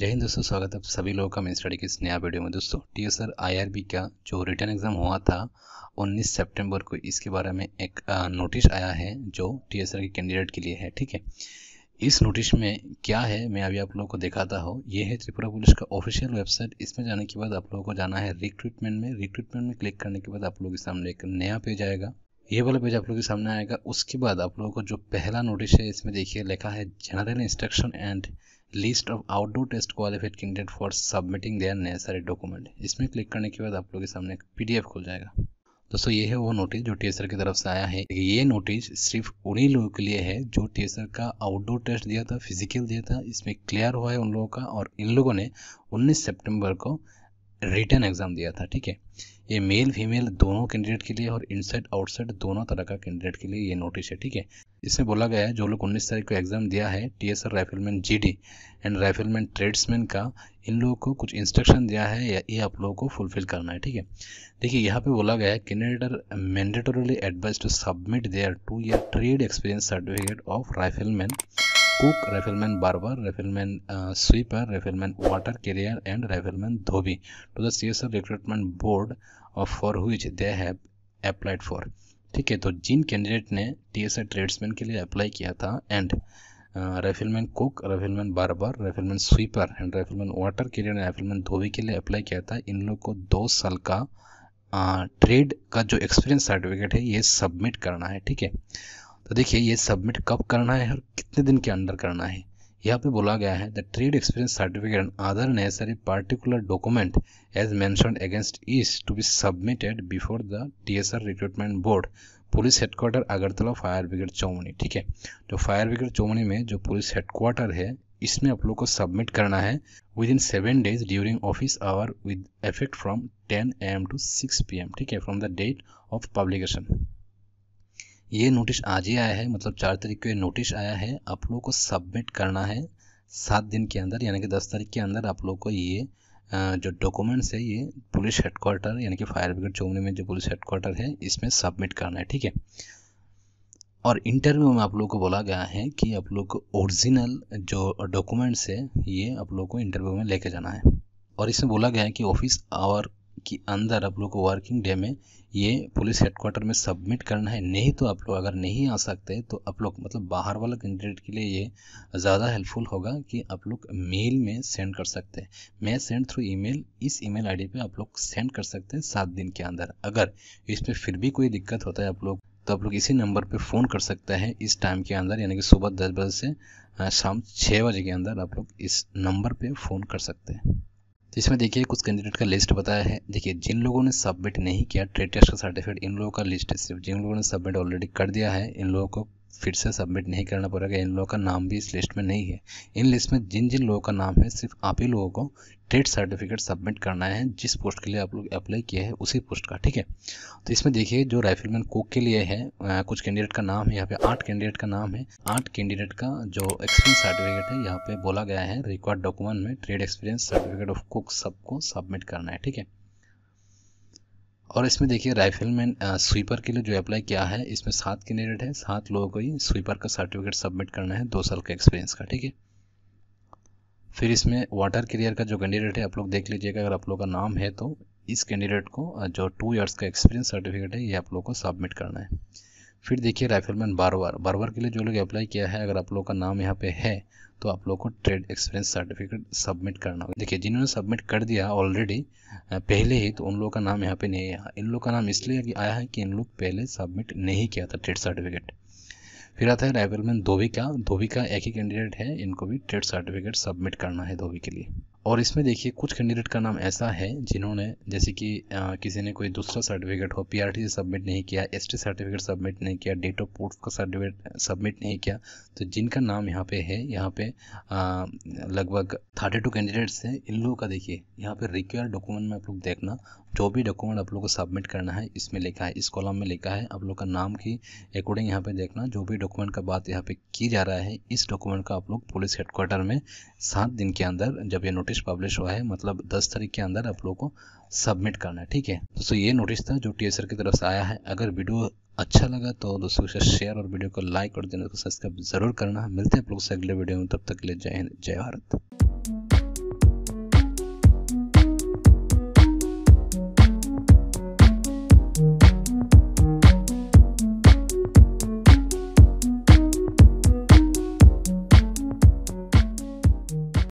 जय हिंद दोस्तों स्वागत है सभी लोगों का मेन स्टडी के इस नया वीडियो में दोस्तों T S I R B का जो रिटर्न एग्ज़ाम हुआ था 19 सितंबर को इसके बारे में एक नोटिस आया है जो टी एस आर के कैंडिडेट के लिए है ठीक है इस नोटिस में क्या है मैं अभी आप लोगों को दिखाता हूँ ये है त्रिपुरा पुलिस का ऑफिशियल वेबसाइट इसमें जाने के बाद आप लोगों को जाना है रिक्रूटमेंट में रिक्रूटमेंट में क्लिक करने के बाद आप लोगों के सामने एक नया पेज आएगा ये वाला पेज आप लोगों के सामने आएगा उसके बाद आप लोगों को जो पहला नोटिस है इसमें देखिए लिखा है general instruction and list of outdoor test qualified candidate for submitting their necessary document इसमें क्लिक करने के बाद आप लोगों के सामने एक पीडीएफ खुल जाएगा दोस्तों ये है वो नोटिस जो टीएसआर की तरफ से आया है ये नोटिस सिर्फ उन्हीं लोगों के लिए है जो टीएसआर का आउटडोर टेस्ट दिया था फिजिकल दिया था इसमें क्लियर हुआ है उन लोगों का और इन लोगों ने 19 सितंबर को रिटर्न एग्ज़ाम दिया था ठीक है ये मेल फीमेल दोनों कैंडिडेट के लिए और इनसाइड आउटसाइड दोनों तरह का कैंडिडेट के लिए ये नोटिस है ठीक है इसमें बोला गया है जो लोग उन्नीस तारीख को एग्ज़ाम दिया है T S R rifleman G D and rifleman tradesman का इन लोगों को कुछ इंस्ट्रक्शन दिया है ये आप लोगों को फुलफिल करना है ठीक है देखिए यहाँ पे बोला गया है candidate are mandatorily advise to submit their two year trade experience certificate of rifleman cook rifleman barber rifleman sweeper rifleman water carrier and rifleman dhobi to the C S recruitment board for which they have applied for ठीक है तो जिन candidate ने T S tradesman के लिए apply किया था and rifleman cook rifleman barber rifleman sweeper and rifleman water carrier and rifleman dhobi के लिए अप्लाई किया था इन लोग को दो साल का ट्रेड uh, का जो एक्सपीरियंस सर्टिफिकेट है ये सबमिट करना है ठीक है तो देखिए ये सबमिट कब करना है और कितने दिन के अंडर करना है यहाँ पे बोला गया है the trade experience certificate and other necessary particular document as may against is to be submitted before the TSR recruitment board police headquarter Agartala fire brigade Chowmuhani ठीक है तो फायर ब्रिगेड चौमनी में जो पुलिस हेडक्वार्टर है इसमें आप लोग को सबमिट करना है within seven days during office hour with effect from ten AM to six PM ठीक है from the date of publication ये नोटिस आज ही आया है मतलब चार तारीख को ये नोटिस आया है आप लोगों को सबमिट करना है सात दिन के अंदर यानी कि दस तारीख के अंदर आप लोगों को ये जो डॉक्यूमेंट्स है ये पुलिस हेडक्वार्टर यानी कि फायर ब्रिगेड चौमनी में जो पुलिस हेडक्वार्टर है इसमें सबमिट करना है ठीक है और इंटरव्यू में आप लोगों को बोला गया है कि आप लोग को ओरिजिनल जो डॉक्यूमेंट्स है ये आप लोगों को इंटरव्यू में लेके जाना है और इसमें बोला गया है कि ऑफिस आवर कि अंदर आप लोग को वर्किंग डे में ये पुलिस हेडक्वार्टर में सबमिट करना है नहीं तो आप लोग अगर नहीं आ सकते तो आप लोग मतलब बाहर वाला कैंडिडेट के लिए ये ज़्यादा हेल्पफुल होगा कि आप लोग मेल में सेंड कर सकते हैं मैं सेंड थ्रू ईमेल इस ईमेल आईडी पे आप लोग सेंड कर सकते हैं सात दिन के अंदर अगर इस पर फिर भी कोई दिक्कत होता है आप लोग तो आप लोग इसी नंबर पर फ़ोन कर सकते हैं इस टाइम के अंदर यानी कि सुबह दस बजे से शाम छः बजे के अंदर आप लोग इस नंबर पर फ़ोन कर सकते हैं इसमें देखिए कुछ कैंडिडेट का लिस्ट बताया है देखिए जिन लोगों ने सबमिट नहीं किया ट्रेड टेस्ट का सर्टिफिकेट इन लोगों का लिस्ट है सिर्फ जिन लोगों ने सबमिट ऑलरेडी कर दिया है इन लोगों को फिर से सबमिट नहीं करना पड़ेगा इन लोगों का नाम भी इस लिस्ट में नहीं है इन लिस्ट में जिन जिन लोगों का नाम है सिर्फ आप ही लोगों को ट्रेड सर्टिफिकेट सबमिट करना है जिस पोस्ट के लिए आप लोग अप्लाई किया है उसी पोस्ट का ठीक है तो इसमें देखिए जो राइफलमैन कुक के लिए है आ, कुछ कैंडिडेट का नाम है यहाँ पे आठ कैंडिडेट का नाम है आठ कैंडिडेट का जो एक्सपीरियंस सर्टिफिकेट है यहाँ पे बोला गया है रिक्वायर्ड डॉक्यूमेंट में trade experience certificate of cook सबको सबमिट करना है ठीक है और इसमें देखिए राइफल मैन स्वीपर के लिए जो अप्लाई किया है इसमें सात कैंडिडेट है सात लोगों को ही स्वीपर का सर्टिफिकेट सबमिट करना है दो साल का एक्सपीरियंस का ठीक है फिर इसमें वाटर कैरियर का जो कैंडिडेट है आप लोग देख लीजिएगा अगर आप लोग का नाम है तो इस कैंडिडेट को जो टू ईयर्स का एक्सपीरियंस सर्टिफिकेट है ये आप लोग को सबमिट करना है फिर देखिए राइफलमैन बारवर बारवर के लिए जो लोग अप्लाई किया है अगर आप लोग का नाम यहाँ पे है तो आप लोग को ट्रेड एक्सपीरियंस सर्टिफिकेट सबमिट करना होगा देखिए जिन्होंने सबमिट कर दिया ऑलरेडी पहले ही तो उन लोगों का नाम यहाँ पे नहीं आया इन लोग का नाम इसलिए आया है कि इन लोग पहले सबमिट नहीं किया था ट्रेड सर्टिफिकेट फिर आता है राइवल में धोबी का धोबी का एक ही कैंडिडेट है इनको भी ट्रेड सर्टिफिकेट सबमिट करना है धोबी के लिए और इसमें देखिए कुछ कैंडिडेट का नाम ऐसा है जिन्होंने जैसे कि आ, किसी ने कोई दूसरा सर्टिफिकेट हो पीआरटी से सबमिट नहीं किया एस सर्टिफिकेट सबमिट नहीं किया डेट ऑफ प्रूफ का सर्टिफिकेट सबमिट नहीं किया तो जिनका नाम यहाँ पे है यहाँ पे लगभग थर्टी टू कैंडिडेट्स हैं इन लोगों का देखिए यहाँ पे रिक्वायर डॉक्यूमेंट में आप लोग देखना जो भी डॉक्यूमेंट आप लोग को सबमिट करना है इसमें लिखा है इस कॉलम में लिखा है आप लोग का नाम की अकॉर्डिंग यहाँ पे देखना जो भी डॉक्यूमेंट का बात यहाँ पे की जा रहा है इस डॉक्यूमेंट का आप लोग पुलिस हेडक्वार्टर में सात दिन के अंदर जब ये नोटिस पब्लिश हुआ है मतलब दस तारीख के अंदर आप लोग को सबमिट करना है ठीक है दोस्तों ये नोटिस था जो टी की तरफ से आया है अगर वीडियो अच्छा लगा तो दोस्तों के साथ शेयर और वीडियो को लाइक और देने को सब्सक्राइब जरूर करना मिलते हैं आप लोग से अगले वीडियो में तब तक ले जय हिंद जय भारत